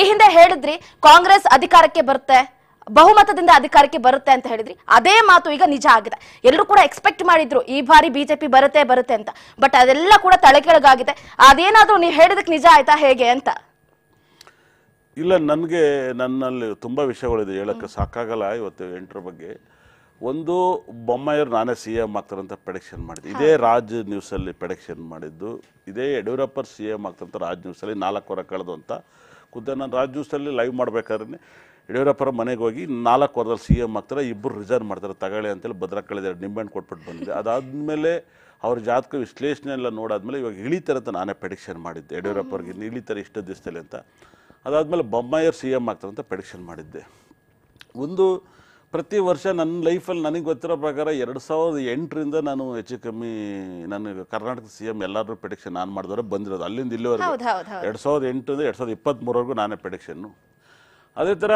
ಈ ಹಿಂದೆ ಹೇಳಿದ್ರಿ ಕಾಂಗ್ರೆಸ್ ಅಧಿಕಾರಕ್ಕೆ ಬರುತ್ತೆ ಬಹುಮತದಿಂದ ಅಧಿಕಾರಕ್ಕೆ ಬರುತ್ತೆ ಅಂತ ಹೇಳಿದ್ರಿ ಅದೇ ಮಾತು ಈಗ ನಿಜ ಆಗಿದೆ ಎಲ್ಲರೂ ಕೂಡ ಎಕ್ಸ್ಪೆಕ್ಟ್ ಮಾಡಿದ್ರು ಈ ಬಾರಿ ಬಿಜೆಪಿ ಬರುತ್ತೆ ಬರುತ್ತೆ ಅಂತ ಬಟ್ ಅದೆಲ್ಲ ಕೂಡ ಕೆಳಗಾಗಿದೆ ಅದೇನಾದ್ರೂ ನೀವು ಹೇಳಿದಕ್ಕೆ ನಿಜ ಆಯ್ತಾ ಹೇಗೆ ಅಂತ ಇಲ್ಲ ನನಗೆ ನನ್ನಲ್ಲಿ ತುಂಬ ವಿಷಯಗಳಿದೆ ಹೇಳಕ್ಕೆ ಸಾಕಾಗಲ್ಲ ಇವತ್ತು ಎಂಟರ ಬಗ್ಗೆ ಒಂದು ಬೊಮ್ಮಾಯವ್ರು ನಾನೇ ಸಿ ಎಂ ಆಗ್ತಾರಂತ ಪ್ರೆಡಿಕ್ಷನ್ ಮಾಡಿದ್ದು ಇದೇ ರಾಜ್ ನ್ಯೂಸಲ್ಲಿ ಪ್ರೆಡಿಕ್ಷನ್ ಮಾಡಿದ್ದು ಇದೇ ಯಡಿಯೂರಪ್ಪ ಸಿ ಎಂ ಆಗ್ತಾರಂತ ರಾಜ್ ನ್ಯೂಸಲ್ಲಿ ನಾಲ್ಕು ವರ ಕಳೆದು ಅಂತ ಖುದ್ದೆ ನಾನು ರಾಜ್ ನ್ಯೂಸಲ್ಲಿ ಲೈವ್ ಮಾಡಬೇಕಾದ್ರೆ ಯಡಿಯೂರಪ್ಪರ ಮನೆಗೆ ಹೋಗಿ ನಾಲ್ಕು ವಾರದಲ್ಲಿ ಸಿ ಎಮ್ ಆಗ್ತಾರೆ ಇಬ್ಬರು ರಿಸರ್ವ್ ಮಾಡ್ತಾರೆ ತಗೊಳ್ಳಿ ಅಂತೇಳಿ ಭದ್ರಾ ಕಳೆದಾರೆ ನಿಂಬೆಹಣ್ಣು ಕೊಟ್ಬಿಟ್ಟು ಬಂದಿದೆ ಅದಾದಮೇಲೆ ಅವ್ರ ಜಾತಕ ವಿಶ್ಲೇಷಣೆ ಎಲ್ಲ ನೋಡಾದ್ಮೇಲೆ ಇವಾಗ ಇಳಿತಾರೆ ಅಂತ ನಾನೇ ಪ್ರೆಡಿಕ್ಷನ್ ಮಾಡಿದ್ದೆ ಯಡಿಯೂರಪ್ಪರಿಗೆ ಇಳಿತಾರೆ ಇಷ್ಟು ದಿವಸದಲ್ಲಿ ಅಂತ ಅದಾದಮೇಲೆ ಬೊಮ್ಮಾಯರ್ ಸಿ ಎಮ್ ಆಗ್ತಾರೆ ಅಂತ ಪ್ರೆಡಿಕ್ಷನ್ ಮಾಡಿದ್ದೆ ಒಂದು ಪ್ರತಿ ವರ್ಷ ನನ್ನ ಲೈಫಲ್ಲಿ ನನಗೆ ಗೊತ್ತಿರೋ ಪ್ರಕಾರ ಎರಡು ಸಾವಿರದ ಎಂಟರಿಂದ ನಾನು ಹೆಚ್ಚು ಕಮ್ಮಿ ನಾನು ಕರ್ನಾಟಕ ಸಿ ಎಮ್ ಎಲ್ಲರೂ ಪ್ರೆಡಿಕ್ಷನ್ ನಾನು ಮಾಡಿದ್ರೆ ಬಂದಿರೋದು ಅಲ್ಲಿಂದ ಇಲ್ಲಿವರೆಗೂ ಎರಡು ಸಾವಿರದ ಎಂಟರಿಂದ ಎರಡು ಸಾವಿರದ ಇಪ್ಪತ್ತ್ಮೂರವರೆಗೂ ನಾನೇ ಪ್ರೆಡಿಕ್ಷನ್ನು ಅದೇ ಥರ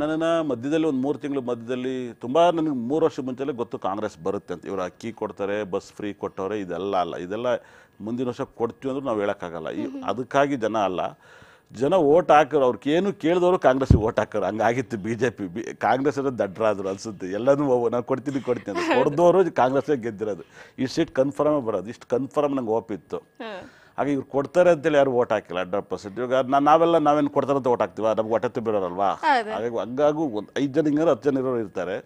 ನನ್ನನ್ನು ಮಧ್ಯದಲ್ಲಿ ಒಂದು ಮೂರು ತಿಂಗಳು ಮಧ್ಯದಲ್ಲಿ ತುಂಬ ನನಗೆ ಮೂರು ವರ್ಷ ಮುಂಚೆ ಗೊತ್ತು ಕಾಂಗ್ರೆಸ್ ಬರುತ್ತೆ ಅಂತ ಇವರು ಅಕ್ಕಿ ಕೊಡ್ತಾರೆ ಬಸ್ ಫ್ರೀ ಕೊಟ್ಟವ್ರೆ ಇದೆಲ್ಲ ಅಲ್ಲ ಇದೆಲ್ಲ ಮುಂದಿನ ವರ್ಷ ಕೊಡ್ತೀವಿ ಅಂದ್ರೆ ನಾವು ಹೇಳೋಕ್ಕಾಗಲ್ಲ ಅದಕ್ಕಾಗಿ ಜನ ಅಲ್ಲ ಜನ ಓಟ್ ಹಾಕೋರು ಅವ್ರಿಗೆ ಏನು ಕೇಳಿದವರು ಕಾಂಗ್ರೆಸ್ ಓಟ್ ಹಾಕೋರು ಹಂಗಾಗಿತ್ತು B J P B Congress ಅಂದ್ರೆ ದಡ್ರಾದ್ರು ಅನ್ಸುತ್ತೆ ಎಲ್ಲನೂ ನಾನು ಕೊಡ್ತೀನಿ ಕೊಡ್ತೀನಿ ಅಂತ ಕಾಂಗ್ರೆಸ್ ಗೆದ್ದಿರೋದು ಈ ಸೀಟ್ ಕನ್ಫರ್ಮೇ ಬರೋದು ಇಷ್ಟು ಕನ್ಫರ್ಮ್ ನಂಗೆ ಓಪಿತ್ತು ಹಾಗೆ ಇವ್ರು ಕೊಡ್ತಾರೆ ಅಂತೇಳಿ ಯಾರು ಓಟ್ ಹಾಕಿಲ್ಲ ಹಂಡ್ರೆಡ್ ಪರ್ಸೆಂಟ್ ಇವಾಗ ನಾವೆಲ್ಲ ನಾವೇನು ಕೊಡ್ತಾರೆ ಅಂತ ಓಟ್ ಹಾಕ್ತಿವ ನಮ್ಗೆ ಹೊಟ್ಟೆ ತುಂಬಿರೋರಲ್ವಾ ಹಾಗಾಗಿ ಹಂಗಾಗೂ ಒಂದು ಐದು ಜನ ಹಿಂಗಾರು ಹತ್ತು ಜನ ಇರೋರು ಇರ್ತಾರೆ